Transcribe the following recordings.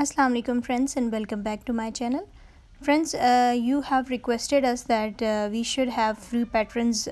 अस्सलाम वालेकुम friends and welcome back to my channel friends you have requested us that we should have free patterns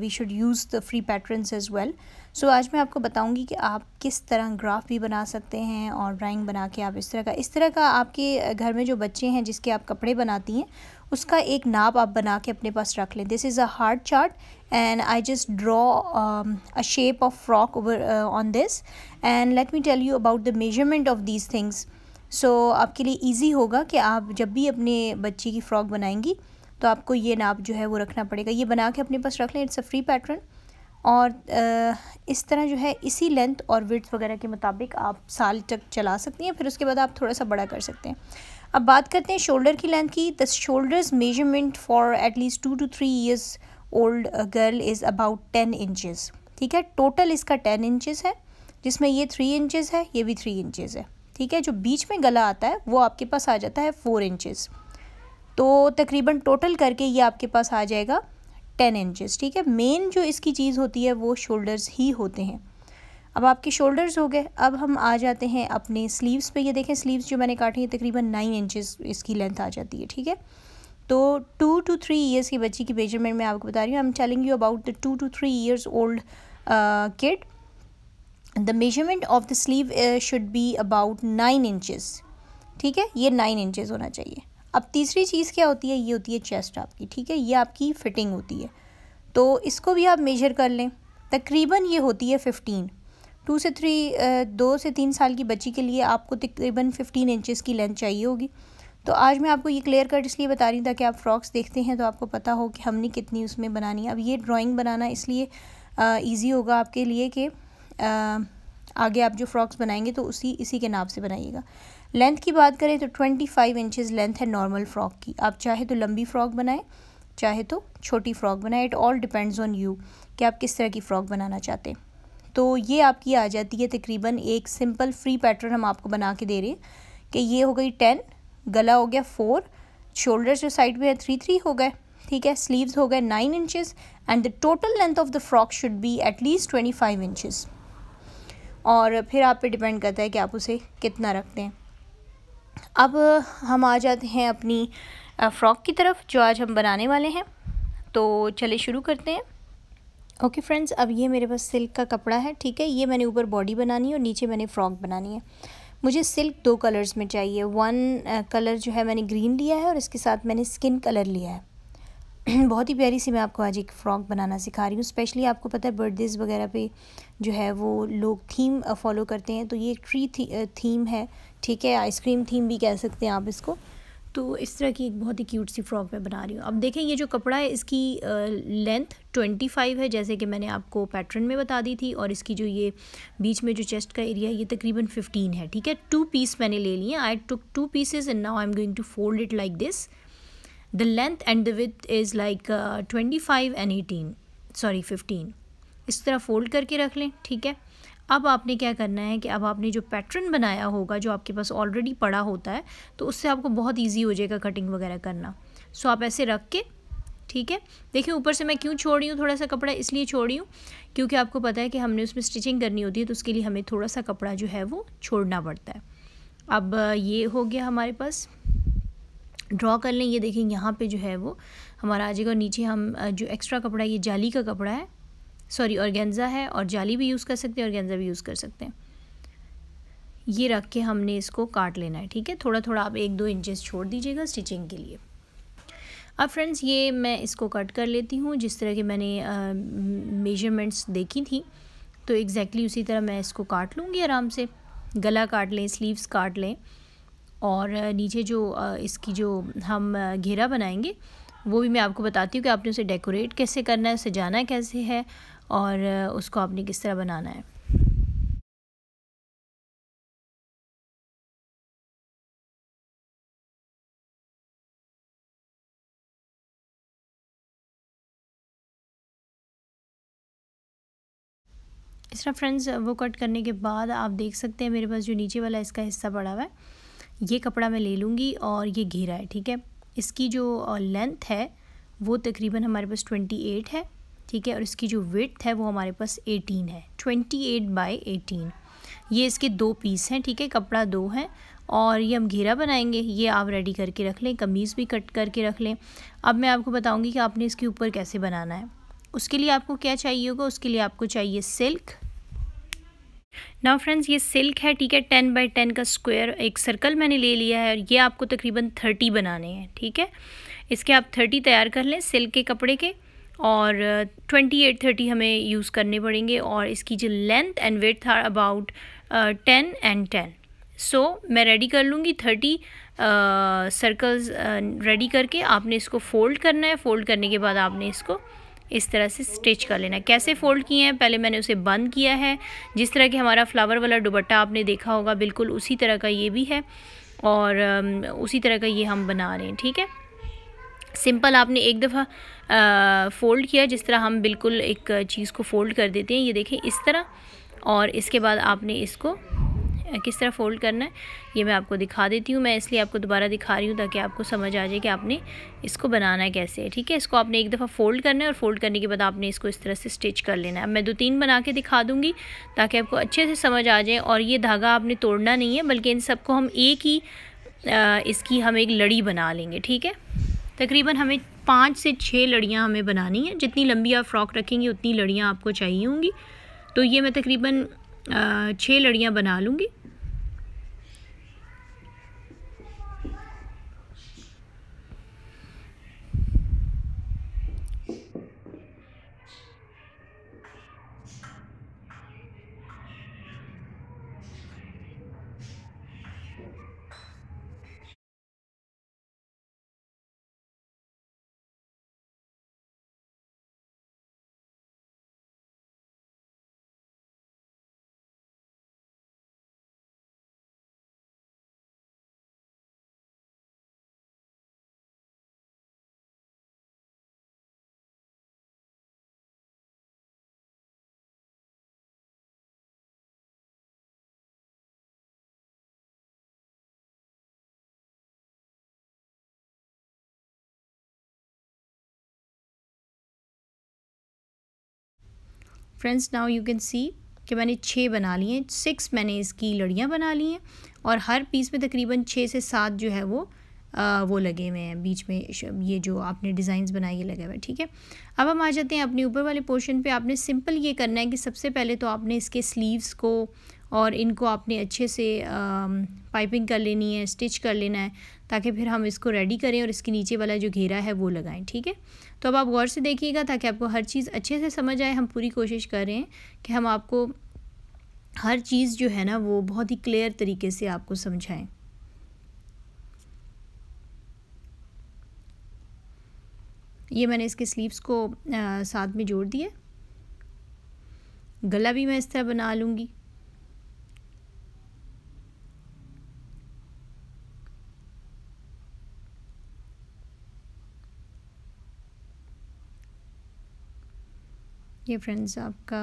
we should use the free patterns as well so आज मैं आपको बताऊंगी कि आप किस तरह ग्राफ भी बना सकते हैं और ड्राइंग बना के आप इस तरह का इस तरह का आपके घर में जो बच्चे हैं जिसके आप कपड़े बनाती हैं उसका एक नाप आप बना के अपने पास रख लें this is a hard chart and I just draw a shape of frock over on this and let me tell you about the measurement of these things so so, आपके लिए ईजी होगा कि आप जब भी अपने बच्चे की फ़्रॉक बनाएंगी तो आपको ये नाप जो है वो रखना पड़ेगा ये बना के अपने पास रख लें इट्स अ फ्री पैटर्न और इस तरह जो है इसी लेंथ और विड्थ वगैरह के मुताबिक आप साल तक चला सकती हैं फिर उसके बाद आप थोड़ा सा बड़ा कर सकते हैं अब बात करते हैं शोल्डर की लेंथ की the shoulders measurement for at least two two three years old girl is about ten inches ठीक है टोटल इसका टेन इंचज़ है जिसमें ये थ्री इंचज़ है ये भी थ्री इंचज़ है ठीक है जो बीच में गला आता है वो आपके पास आ जाता है फोर इंचज़ तो तकरीबन टोटल करके ये आपके पास आ जाएगा टेन इंचज़ ठीक है मेन जो इसकी चीज़ होती है वो शोल्डर्स ही होते हैं अब आपके शोल्डर्स हो गए अब हम आ जाते हैं अपने स्लीव्स पे ये देखें स्लीव्स जो मैंने काटी हैं तकरीबन नाइन इंचज़ इसकी लेंथ आ जाती है ठीक है तो टू टू थ्री ईयर्स की बच्ची की मेजरमेंट मैं आपको बता रही हूँ I am telling you about the two two three years old kid the measurement of the sleeve should be about nine inches ठीक है ये नाइन इंचेस होना चाहिए अब तीसरी चीज़ क्या होती है ये होती है चेस्ट आपकी ठीक है ये आपकी फ़िटिंग होती है तो इसको भी आप मेजर कर लें तकरीबन ये होती है फ़िफ्टीन टू से थ्री uh, दो से तीन साल की बच्ची के लिए आपको तकरीबन फ़िफ्टीन इंचेस की लेंथ चाहिए होगी तो आज मैं आपको ये क्लियर कट इसलिए बता रही था कि आप फ्रॉक्स देखते हैं तो आपको पता हो कि हमने कितनी उसमें बनानी है अब ये ड्राइंग बनाना इसलिए ईजी uh, होगा आपके लिए कि आगे आप जो फ्रॉक्स बनाएंगे तो उसी इसी के नाप से बनाइएगा लेंथ की बात करें तो ट्वेंटी फाइव इंचज़ लेंथ है नॉर्मल फ़्रॉक की आप चाहे तो लंबी फ़्रॉक बनाएं चाहे तो छोटी फ़्रॉक बनाएं it all depends on you कि आप किस तरह की फ़्रॉक बनाना चाहते हैं तो ये आपकी आ जाती है तकरीबन एक सिंपल फ्री पैटर्न हम आपको बना के दे रहे हैं कि ये हो गई टेन गला हो गया फोर शोल्डर जो साइड में है थ्री थ्री हो गए ठीक है स्लीव्स हो गए nine inches and the total length of the frock should be at least twenty five inches और फिर आप पे डिपेंड करता है कि आप उसे कितना रखते हैं अब हम आ जाते हैं अपनी फ़्रॉक की तरफ जो आज हम बनाने वाले हैं तो चले शुरू करते हैं ओके okay फ्रेंड्स अब ये मेरे पास सिल्क का कपड़ा है ठीक है ये मैंने ऊपर बॉडी बनानी है और नीचे मैंने फ़्रॉक बनानी है मुझे सिल्क दो कलर्स में चाहिए वन कलर जो है मैंने ग्रीन लिया है और इसके साथ मैंने स्किन कलर लिया है बहुत ही प्यारी सी मैं आपको आज एक फ़्रॉक बनाना सिखा रही हूँ स्पेशली आपको पता है बर्थडेज़ वगैरह पे जो है वो लोग थीम फॉलो करते हैं तो ये ट्री थी, थीम है ठीक है आइसक्रीम थीम भी कह सकते हैं आप इसको तो इस तरह की एक बहुत ही क्यूट सी फ्रॉक मैं बना रही हूँ अब देखें ये जो कपड़ा है इसकी लेंथ ट्वेंटी फाइव है जैसे कि मैंने आपको पैटर्न में बता दी थी और इसकी जो ये बीच में जो चेस्ट का एरिया है ये तकरीबन फिफ्टीन है ठीक है टू पीस मैंने ले लिए I took two pieces and now I am going to fold it like this the length and the width is like twenty five and eighteen sorry fifteen इस तरह फोल्ड करके रख लें ठीक है अब आपने क्या करना है कि अब आपने जो पैटर्न बनाया होगा जो आपके पास ऑलरेडी पड़ा होता है तो उससे आपको बहुत ईजी हो जाएगा कटिंग वगैरह करना सो आप ऐसे रख के ठीक है देखिए ऊपर से मैं क्यों छोड़ रही हूँ थोड़ा सा कपड़ा इसलिए छोड़ रही हूँ क्योंकि आपको पता है कि हमने उसमें स्टिचिंग करनी होती है तो उसके लिए हमें थोड़ा सा कपड़ा जो है वो छोड़ना पड़ता है अब ये हो गया हमारे पास ड्रॉ कर लें ये देखें यहाँ पे जो है वो हमारा आ जाएगा नीचे हम जो एक्स्ट्रा कपड़ा है ये जाली का कपड़ा है सॉरी और है और जाली भी यूज़ कर सकते हैं गेंजा भी यूज़ कर सकते हैं ये रख के हमने इसको काट लेना है ठीक है थोड़ा थोड़ा आप एक दो इंचेस छोड़ दीजिएगा स्टिचिंग के लिए अब फ्रेंड्स ये मैं इसको कट कर लेती हूँ जिस तरह के मैंने मेजरमेंट्स देखी थी तो एग्जैक्टली exactly उसी तरह मैं इसको काट लूँगी आराम से गला काट लें स्लीव्स काट लें और नीचे जो इसकी जो हम घेरा बनाएंगे वो भी मैं आपको बताती हूँ कि आपने उसे डेकोरेट कैसे करना है सजाना कैसे है और उसको आपने किस तरह बनाना है इस तरह फ्रेंड्स वो कट करने के बाद आप देख सकते हैं मेरे पास जो नीचे वाला इसका हिस्सा पड़ा हुआ है ये कपड़ा मैं ले लूँगी और ये घेरा है ठीक है इसकी जो लेंथ है वो तकरीबन हमारे पास ट्वेंटी एट है ठीक है और इसकी जो विथ है वो हमारे पास एटीन है ट्वेंटी एट बाई एटीन ये इसके दो पीस हैं ठीक है कपड़ा दो है और ये हम घेरा बनाएंगे ये आप रेडी करके रख लें कमीज़ भी कट करके रख लें अब मैं आपको बताऊँगी कि आपने इसके ऊपर कैसे बनाना है उसके लिए आपको क्या चाहिए होगा उसके लिए आपको चाहिए सिल्क नाउ फ्रेंड्स ये सिल्क है ठीक है टेन बाई टेन का स्क्वायर एक सर्कल मैंने ले लिया है और ये आपको तकरीबन थर्टी बनाने हैं ठीक है इसके आप थर्टी तैयार कर लें सिल्क के कपड़े के और ट्वेंटी एट थर्टी हमें यूज़ करने पड़ेंगे और इसकी जो लेंथ एंड वेट था about ten and ten so मैं रेडी कर लूँगी थर्टी सर्कल्स रेडी करके आपने इसको फोल्ड करना है फोल्ड करने के बाद आपने इसको इस तरह से स्टिच कर लेना कैसे फ़ोल्ड किए हैं पहले मैंने उसे बंद किया है जिस तरह के हमारा फ्लावर वाला दुबट्टा आपने देखा होगा बिल्कुल उसी तरह का ये भी है और उसी तरह का ये हम बना रहे हैं ठीक है सिंपल आपने एक दफ़ा फ़ोल्ड किया जिस तरह हम बिल्कुल एक चीज़ को फ़ोल्ड कर देते हैं ये देखें इस तरह और इसके बाद आपने इसको किस तरह फ़ोल्ड करना है ये मैं आपको दिखा देती हूँ मैं इसलिए आपको दोबारा दिखा रही हूँ ताकि आपको समझ आ जाए कि आपने इसको बनाना है कैसे है ठीक है इसको आपने एक दफ़ा फ़ोल्ड करना है और फ़ोल्ड करने के बाद आपने इसको इस तरह से स्टिच कर लेना है अब मैं दो तीन बना के दिखा दूँगी ताकि आपको अच्छे से समझ आ जाए और ये धागा आपने तोड़ना नहीं है बल्कि इन सबको हम एक ही इसकी हम एक लड़ी बना लेंगे ठीक है तकरीबन हमें पाँच से छः लड़ियाँ हमें बनानी हैं जितनी लंबी आप फ्रॉक रखेंगी उतनी लड़ियाँ आपको चाहिए होंगी तो ये मैं तकरीबन छः लड़ियाँ बना लूँगी friends now you can see कि मैंने छः बना लिए हैं सिक्स मैंने इसकी लड़ियाँ बना ली हैं और हर पीस में तकरीबन छः से सात जो है वो आ, वो लगे हुए हैं बीच में ये जो आपने डिज़ाइंस बनाए ये लगे हुए हैं ठीक है अब हम आ जाते हैं अपने ऊपर वाले पोर्शन पे आपने सिंपल ये करना है कि सबसे पहले तो आपने इसके स्लीव्स को और इनको आपने अच्छे से पाइपिंग कर लेनी है स्टिच कर लेना है ताकि फिर हम इसको रेडी करें और इसके नीचे वाला जो घेरा है वो लगाएं ठीक है तो अब आप गौर से देखिएगा ताकि आपको हर चीज़ अच्छे से समझ आए हम पूरी कोशिश कर रहे हैं कि हम आपको हर चीज़ जो है ना वो बहुत ही क्लियर तरीके से आपको समझाएँ ये मैंने इसके स्लीव्स को आ, साथ में जोड़ दिया गला भी मैं इस तरह बना लूँगी ये फ्रेंड्स आपका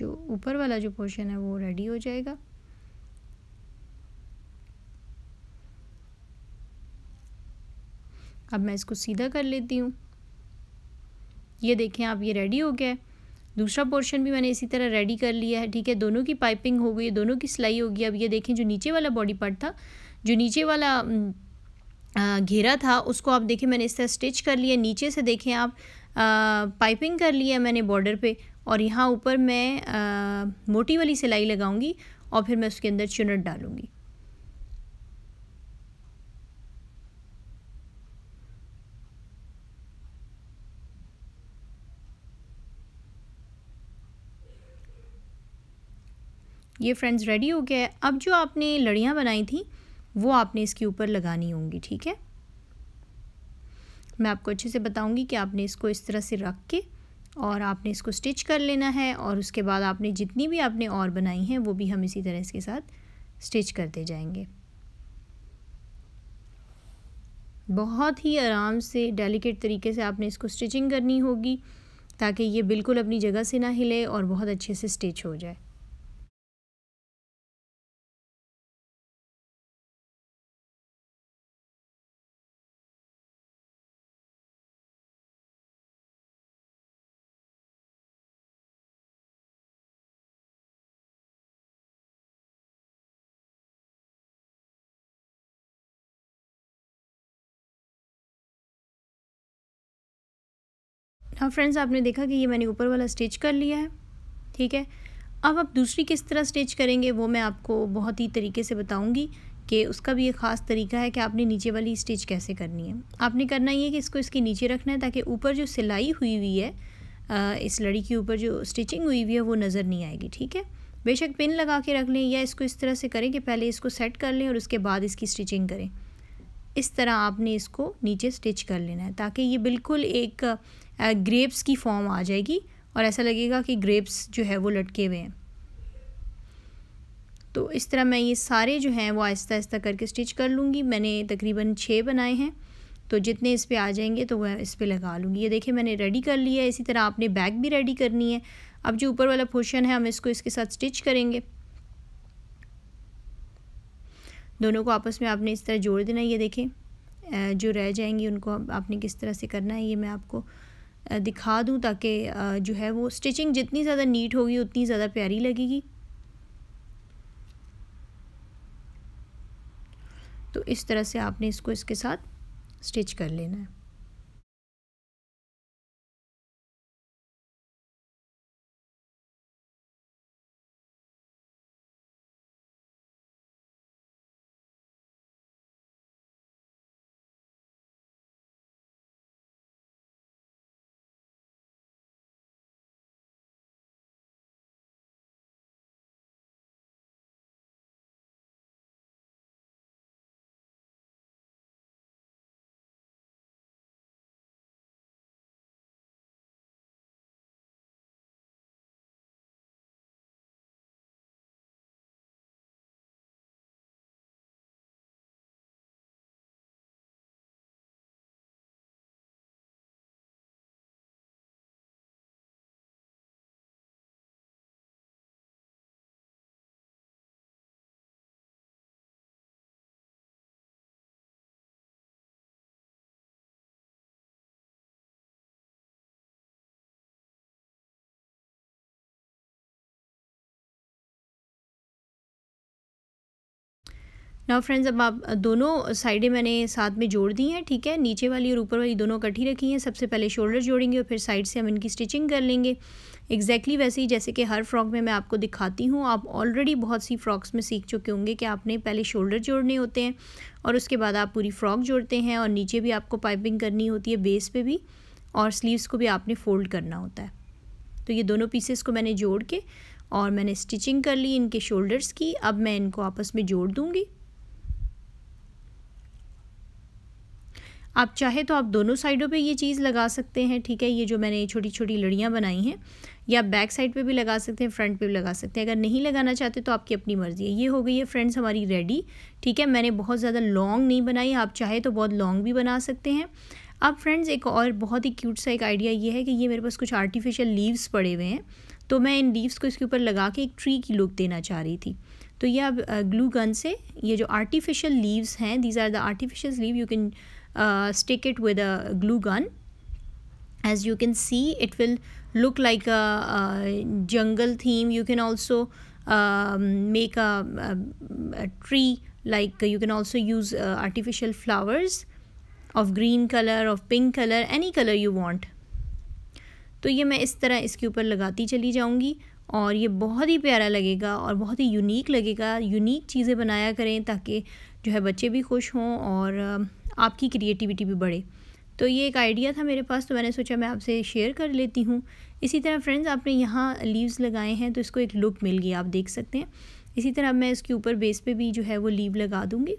जो ऊपर वाला जो पोर्शन है वो रेडी हो जाएगा अब मैं इसको सीधा कर लेती हूँ ये देखें आप ये रेडी हो गया है दूसरा पोर्शन भी मैंने इसी तरह रेडी कर लिया है ठीक है दोनों की पाइपिंग हो गई दोनों की सिलाई हो गई अब ये देखें जो नीचे वाला बॉडी पार्ट था जो नीचे वाला घेरा था उसको आप देखें मैंने इस तरह स्टिच कर लिया नीचे से देखें आप पाइपिंग कर ली है मैंने बॉर्डर पे और यहाँ ऊपर मैं आ, मोटी वाली सिलाई लगाऊंगी और फिर मैं उसके अंदर चुनट डालूंगी ये फ्रेंड्स रेडी हो गया है अब जो आपने लड़ियाँ बनाई थी वो आपने इसके ऊपर लगानी होंगी ठीक है मैं आपको अच्छे से बताऊंगी कि आपने इसको इस तरह से रख के और आपने इसको स्टिच कर लेना है और उसके बाद आपने जितनी भी आपने और बनाई हैं वो भी हम इसी तरह इसके साथ स्टिच करते जाएंगे बहुत ही आराम से डेलिकेट तरीके से आपने इसको स्टिचिंग करनी होगी ताकि ये बिल्कुल अपनी जगह से ना हिले और बहुत अच्छे से स्टिच हो जाए अब हाँ, फ्रेंड्स आपने देखा कि ये मैंने ऊपर वाला स्टिच कर लिया है ठीक है अब आप दूसरी किस तरह स्टिच करेंगे वो मैं आपको बहुत ही तरीके से बताऊंगी कि उसका भी एक ख़ास तरीका है कि आपने नीचे वाली स्टिच कैसे करनी है आपने करना ये कि इसको इसके नीचे रखना है ताकि ऊपर जो सिलाई हुई हुई है इस लड़ी के ऊपर जो स्टिचिंग हुई हुई है वो नज़र नहीं आएगी ठीक है बेशक पिन लगा के रख लें या इसको इस तरह से करें कि पहले इसको सेट कर लें और उसके बाद इसकी स्टिचिंग करें इस तरह आपने इसको नीचे स्टिच कर लेना है ताकि ये बिल्कुल एक ग्रेप्स की फॉर्म आ जाएगी और ऐसा लगेगा कि ग्रेप्स जो है वो लटके हुए हैं तो इस तरह मैं ये सारे जो हैं वो आहिस्ता आहिस्ता करके स्टिच कर लूँगी मैंने तकरीबन छः बनाए हैं तो जितने इस पर आ जाएंगे तो वह इस पर लगा लूँगी ये देखिए मैंने रेडी कर लिया है इसी तरह आपने बैग भी रेडी करनी है अब जो ऊपर वाला पोर्शन है हम इसको इसके साथ स्टिच करेंगे दोनों को आपस में आपने इस तरह जोड़ देना ये देखें जो रह जाएंगी उनको आपने किस तरह से करना है ये मैं आपको दिखा दूँ ताकि जो है वो स्टिचिंग जितनी ज़्यादा नीट होगी उतनी ज़्यादा प्यारी लगेगी तो इस तरह से आपने इसको इसके साथ स्टिच कर लेना है नाउ फ्रेंड्स अब आप दोनों साइडें मैंने साथ में जोड़ दी हैं ठीक है नीचे वाली और ऊपर वाली दोनों इकट्ठी रखी हैं सबसे पहले शोल्डर जोड़ेंगे और फिर साइड से हम इनकी स्टिचिंग कर लेंगे एग्जैक्टली वैसे ही जैसे कि हर फ्रॉक में मैं आपको दिखाती हूँ आप ऑलरेडी बहुत सी फ्रॉक्स में सीख चुके होंगे कि आपने पहले शोल्डर जोड़ने होते हैं और उसके बाद आप पूरी फ्रॉक जोड़ते हैं और नीचे भी आपको पाइपिंग करनी होती है बेस पर भी और स्लीव्स को भी आपने फ़ोल्ड करना होता है तो ये दोनों पीसेस को मैंने जोड़ के और मैंने स्टिचिंग कर ली इनके शोल्डर्स की अब मैं इनको आपस में जोड़ दूँगी आप चाहे तो आप दोनों साइडों पे ये चीज़ लगा सकते हैं ठीक है ये जो मैंने छोटी छोटी लड़ियाँ बनाई हैं या बैक साइड पे भी लगा सकते हैं फ्रंट पे भी लगा सकते हैं अगर नहीं लगाना चाहते तो आपकी अपनी मर्ज़ी है ये हो गई है फ्रेंड्स हमारी रेडी ठीक है मैंने बहुत ज़्यादा लॉन्ग नहीं बनाई आप चाहे तो बहुत लॉन्ग भी बना सकते हैं अब फ्रेंड्स एक और बहुत ही क्यूट सा एक आइडिया ये है कि ये मेरे पास कुछ आर्टिफिशियल लीव्स पड़े हुए हैं तो मैं इन लीव्स को इसके ऊपर लगा के एक ट्री की लुक देना चाह रही थी तो ये अब ग्लू गन से ये जो आर्टिफिशियल लीव्स हैं these are the artificial leave you can uh, stick it with a glue gun as you can see it will look like a, a jungle theme you can also um, make a, a, a, tree like you can also use uh, artificial flowers of green color of pink color any color you want तो ये मैं इस तरह इसके ऊपर लगाती चली जाऊंगी और ये बहुत ही प्यारा लगेगा और बहुत ही यूनिक लगेगा यूनिक चीज़ें बनाया करें ताकि जो है बच्चे भी खुश हों और आपकी क्रिएटिविटी भी बढ़े तो ये एक आइडिया था मेरे पास तो मैंने सोचा मैं आपसे शेयर कर लेती हूँ इसी तरह फ्रेंड्स आपने यहाँ लीव्स लगाए हैं तो इसको एक लुक मिल गई आप देख सकते हैं इसी तरह मैं इसके ऊपर बेस पे भी जो है वो लीव लगा दूँगी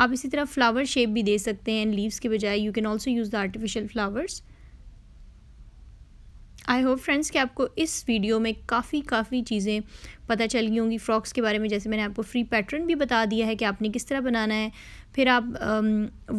आप इसी तरह फ्लावर शेप भी दे सकते हैं लीव्स के बजाय you can also use the artificial flowers I hope friends कि आपको इस वीडियो में काफ़ी काफ़ी चीज़ें पता चल गई होंगी फ्रॉक्स के बारे में जैसे मैंने आपको फ्री पैटर्न भी बता दिया है कि आपने किस तरह बनाना है फिर आप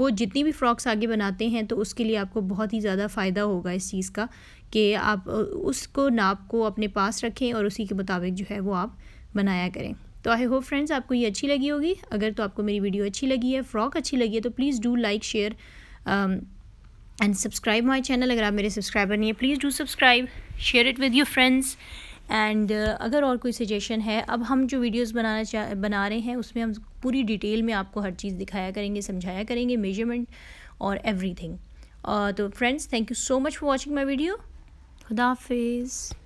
वो जितनी भी फ्रॉक्स आगे बनाते हैं तो उसके लिए आपको बहुत ही ज़्यादा फ़ायदा होगा इस चीज़ का कि आप उसको नाप को अपने पास रखें और उसी के मुताबिक जो है वो आप बनाया करें तो आई होप फ्रेंड्स आपको ये अच्छी लगी होगी अगर तो आपको मेरी वीडियो अच्छी लगी है फ्रॉक अच्छी लगी है तो please do like share and subscribe my channel अगर आप मेरे सब्सक्राइबर नहीं है please do subscribe share it with your friends and अगर और कोई सजेशन है अब हम जो वीडियोज़ बनाना चाह बना रहे हैं उसमें हम पूरी डिटेल में आपको हर चीज़ दिखाया करेंगे समझाया करेंगे मेजरमेंट और एवरी uh, तो friends thank you so much for watching my video खुदाफिज़